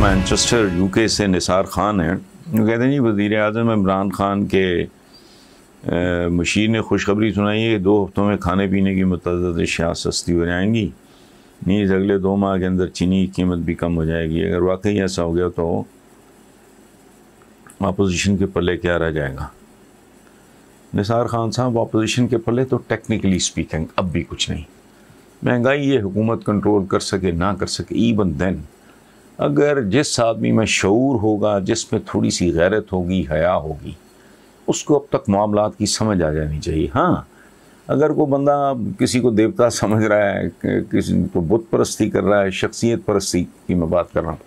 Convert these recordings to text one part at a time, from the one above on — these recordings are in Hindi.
मैनचेस्टर यूके से निसार खान हैं वो कहते हैं जी वज़ी अजम इमरान खान के मशीर ने खुशखबरी सुनाई है दो हफ्तों में खाने पीने की मतद अशिया सस्ती हो जाएंगी नीज़ अगले दो माह के अंदर चीनी की कीमत भी कम हो जाएगी अगर वाकई ऐसा हो गया तो अपोजिशन के पल्ले क्या रह जाएगा निसार खान साहब अपोजिशन के पल्ले तो टेक्निकली स्पीकिंग अब भी कुछ नहीं महंगाई ये हुकूमत कंट्रोल कर सके ना कर सके इवन देन अगर जिस आदमी में शूर होगा जिस में थोड़ी सी गैरत होगी हया होगी उसको अब तक मामला की समझ आ जानी चाहिए हाँ अगर कोई बंदा किसी को देवता समझ रहा है किसी को बुत परस्ती कर रहा है शख्सियत परस्ती की मैं बात कर रहा हूँ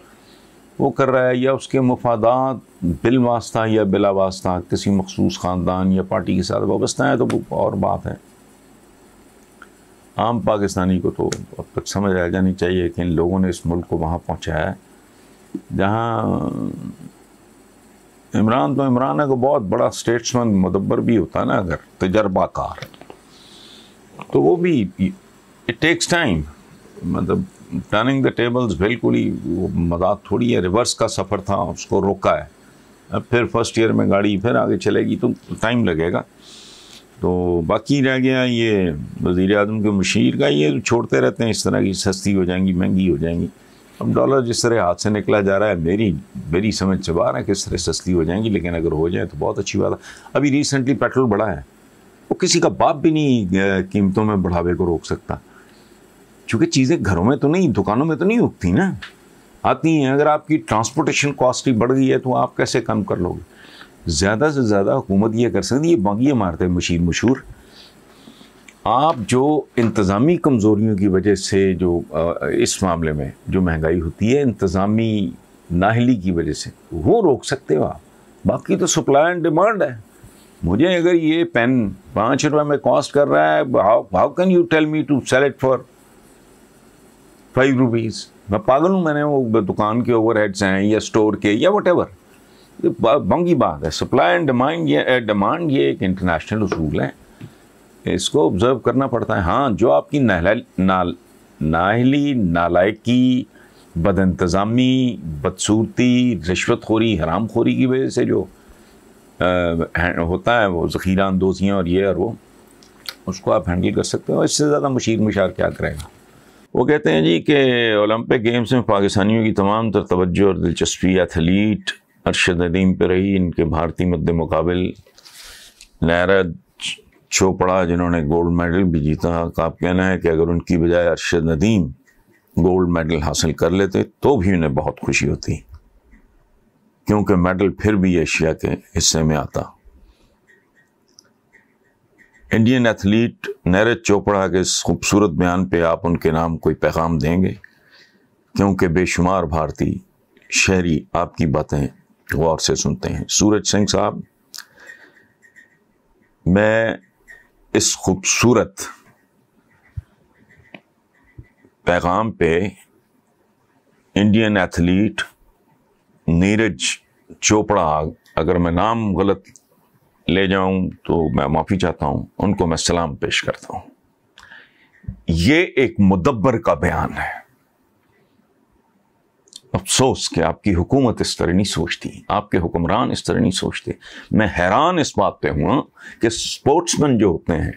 वो कर रहा है या उसके मफादात बिल वास्ता या बिला वास्ता किसी मखसूस ख़ानदान या पार्टी के साथ वाबस्ता है तो वो और बात है आम पाकिस्तानी को तो अब तक समझ आ जानी चाहिए कि इन लोगों ने इस मुल्क को वहाँ पहुँचाया है जहाँ इमरान तो इमरान है को तो बहुत बड़ा स्टेट्समैन मुदब्बर भी होता है ना अगर तजर्बाकार तो वो भी इट टेक्स टाइम मतलब टर्निंग द टेबल्स बिल्कुल ही वो मजाक थोड़ी है रिवर्स का सफ़र था उसको रोका है अब फिर फर्स्ट ईयर में गाड़ी फिर आगे चलेगी तो टाइम लगेगा तो बाकी रह गया ये वजीर अजम के मशीर का ये छोड़ते रहते हैं इस तरह की सस्ती हो जाएंगी महंगी हो जाएंगी अब डॉलर जिस तरह हाथ से निकला जा रहा है मेरी मेरी समझ से बाहर है किस तरह सस्ती हो जाएंगी लेकिन अगर हो जाए तो बहुत अच्छी बात है अभी रिसेंटली पेट्रोल बढ़ा है वो किसी का बाप भी नहीं कीमतों में बढ़ावे को रोक सकता चूँकि चीज़ें घरों में तो नहीं दुकानों में तो नहीं उगती ना आती हैं अगर आपकी ट्रांसपोर्टेशन कॉस्ट ही बढ़ गई है तो आप कैसे कम कर लोगे ज़्यादा से ज़्यादा हुकूमत ये कर सकती है बागी इमारतें मशीन मशहूर आप जो इंतज़ामी कमज़ोरियों की वजह से जो इस मामले में जो महंगाई होती है इंतज़ामी नाहली की वजह से वो रोक सकते हो आप बाकी तो सप्लाई एंड डिमांड है मुझे अगर ये पेन पाँच रुपए में कॉस्ट कर रहा है how can you tell me to sell it for five rupees मैं पागल हूँ मैंने वो दुकान के ओवर हेड्स हैं या स्टोर के या वट एवर बंगी बात है सप्लाई एंड डिमांड ये डिमांड ये एक इंटरनेशनल असूल है इसको ऑब्ज़र्व करना पड़ता है हाँ जो आपकी नाहली नाल, नाहली नालायकी बदंतज़ामी बदसूरती रिश्वत खोरी हराम खोरी की वजह से जो आ, होता है वो ज़ख़ीरा अंदोजियाँ और ये और वो उसको आप हैंडल कर सकते हो इससे ज़्यादा मशीर मशार क्या करेगा वो कहते हैं जी कि ओलंपिक गेम्स में पाकिस्तानियों की तमाम तर तवज्जो और दिलचस्पी एथलीट अरशद नदीम पर रही इनके भारतीय मद्द मुकाबल नहरत चोपड़ा जिन्होंने गोल्ड मेडल भी जीता का कहना है कि अगर उनकी बजाय अरशद नदीम गोल्ड मेडल हासिल कर लेते तो भी उन्हें बहुत खुशी होती क्योंकि मेडल फिर भी एशिया के हिस्से में आता इंडियन एथलीट नैरज चोपड़ा के इस खूबसूरत बयान पे आप उनके नाम कोई पैगाम देंगे क्योंकि बेशुमार भारतीय शहरी आपकी बातें गौर से सुनते हैं सूरज सिंह साहब मैं इस खूबसूरत पैगाम पे इंडियन एथलीट नीरज चोपड़ा अगर मैं नाम गलत ले जाऊं तो मैं माफ़ी चाहता हूं उनको मैं सलाम पेश करता हूं ये एक मुदब्बर का बयान है अफसोस कि आपकी हुकूमत इस तरह नहीं सोचती आपके हुक्मरान इस तरह नहीं सोचते मैं हैरान इस बात पे हुआ कि स्पोर्ट्समैन जो होते हैं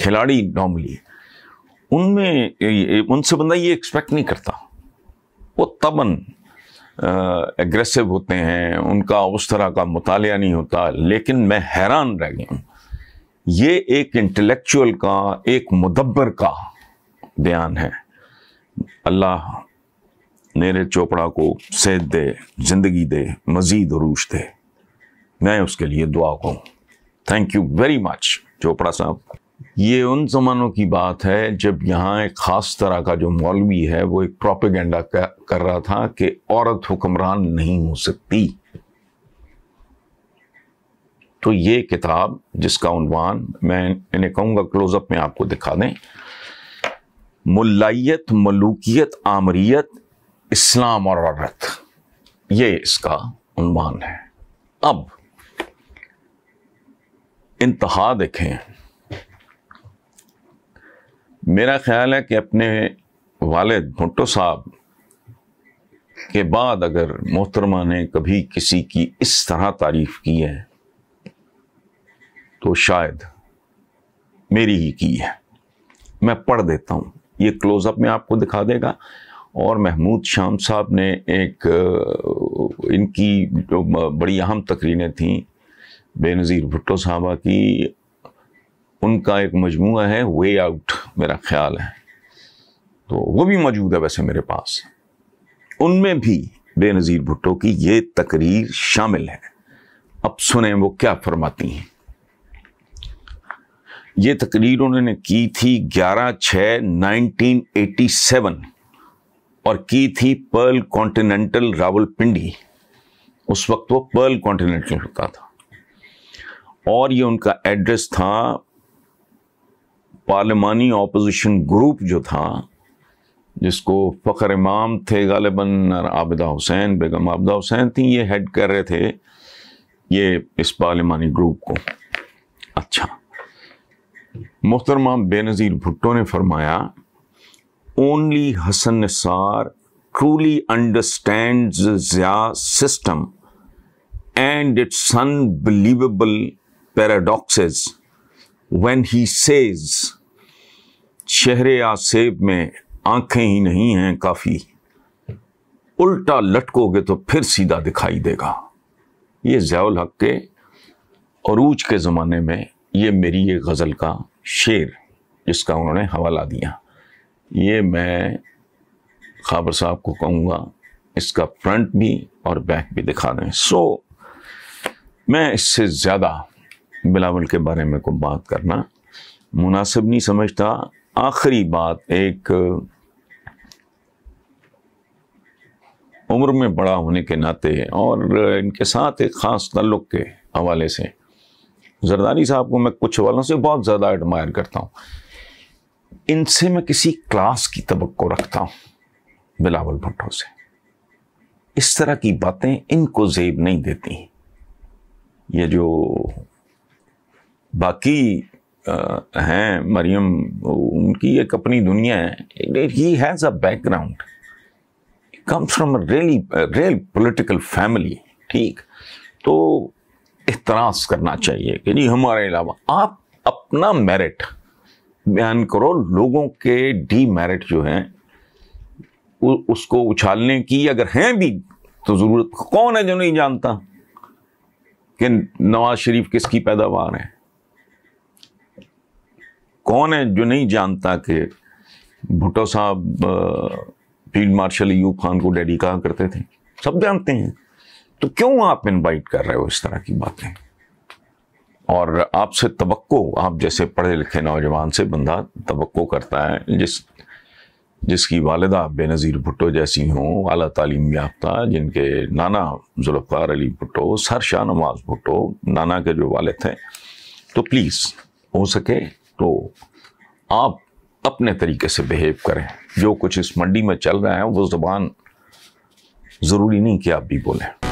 खिलाड़ी नॉर्मली उनमें उनसे बंदा ये एक्सपेक्ट नहीं करता वो तबन एग्रेसिव होते हैं उनका उस तरह का मुताल नहीं होता लेकिन मैं हैरान रह गया हूँ ये एक इंटेलेक्चुअल का एक मदब्बर का बयान है अल्लाह नीरज चोपड़ा को सेहत दे जिंदगी दे मजीद रूश दे मैं उसके लिए दुआ कहूँ thank you very much Chopra साहब ये उन ज़मानों की बात है जब यहाँ एक ख़ास तरह का जो मौलवी है वो एक प्रोपेगेंडा कर रहा था कि औरत हुक्मरान नहीं हो सकती तो ये किताब जिसका उनवान मैं इन्हें कहूंगा क्लोजअप में आपको दिखा दें मुलायत मलूकियत आमरीत इस्लाम और औरत ये इसका उन्वान है अब इंतहा देखें मेरा ख्याल है कि अपने वालिद भुट्टो साहब के बाद अगर मोहतरमा ने कभी किसी की इस तरह तारीफ की है तो शायद मेरी ही की है मैं पढ़ देता हूं ये क्लोजअप में आपको दिखा देगा और महमूद शाम साहब ने एक इनकी जो बड़ी अहम तकरीरें थीं बेनज़ीर भुट्टो साहबा की उनका एक मजमू है वे आउट मेरा ख्याल है तो वो भी मौजूद है वैसे मेरे पास उनमें भी बेनज़ीर भुट्टो की ये तकरीर शामिल है अब सुने वो क्या फरमाती हैं ये तकरीर उन्होंने की थी 11 छः 1987 और की थी पर्ल कॉन्टिनेंटल रावलपिंडी उस वक्त वो पर्ल कॉन्टिनेंटल होता था और ये उनका एड्रेस था पार्लियमानी ऑपोजिशन ग्रुप जो था जिसको फ़खर इमाम थे गालिबन आबिदा हुसैन बेगम आबिदा हुसैन थी ये हेड कर रहे थे ये इस पार्लियमानी ग्रुप को अच्छा मोहतरमा बेनज़ीर भुट्टो ने फरमाया only Hassan Nisar truly understands the Zia system and its unbelievable paradoxes when he says, शहर आसेब में आंखें ही नहीं हैं काफ़ी उल्टा लटकोगे तो फिर सीधा दिखाई देगा ये जयाल हक के अरूज के ज़माने में ये मेरी ये गज़ल का शेर जिसका उन्होंने हवाला दिया ये मैं खाबर साहब को कहूँगा इसका फ्रंट भी और बैक भी दिखा दें सो so, मैं इससे ज़्यादा बिलावल के बारे में को बात करना मुनासिब नहीं समझता आखिरी बात एक उम्र में बड़ा होने के नाते और इनके साथ एक ख़ास तल्लुक़ के हवाले से जरदारी साहब को मैं कुछ वालों से बहुत ज़्यादा एडमायर करता हूँ इनसे मैं किसी क्लास की तबक्को रखता हूं बिलावल भुट्टो से इस तरह की बातें इनको जेब नहीं देती ये जो बाकी हैं मरियम उनकी एक अपनी दुनिया है he has a background comes from really real political family ठीक तो एतराज़ करना चाहिए कि जी हमारे अलावा आप अपना मेरिट बयान करो लोगों के डी मेरिट जो हैं उसको उछालने की अगर हैं भी तो ज़रूरत कौन है जो नहीं जानता कि नवाज शरीफ किसकी पैदावार है कौन है जो नहीं जानता कि भुट्टो साहब फील्ड मार्शल यूब खान को डैडी कहा करते थे सब जानते हैं तो क्यों आप इनवाइट कर रहे हो इस तरह की बातें और आपसे तबक्को आप जैसे पढ़े लिखे नौजवान से बंदा तबक्को करता है जिस जिसकी वालदा बेनज़ीर भुट्टो जैसी हों अली तालीम याफ्ता जिनके नाना जुल्फ़ार अली भुट्टो सर शाह नवाज भुट्टो नाना के जो वाले थे तो प्लीज़ हो सके तो आप अपने तरीके से बिहेव करें जो कुछ इस मंडी में चल रहा है वो ज़बान ज़रूरी नहीं कि आप भी बोलें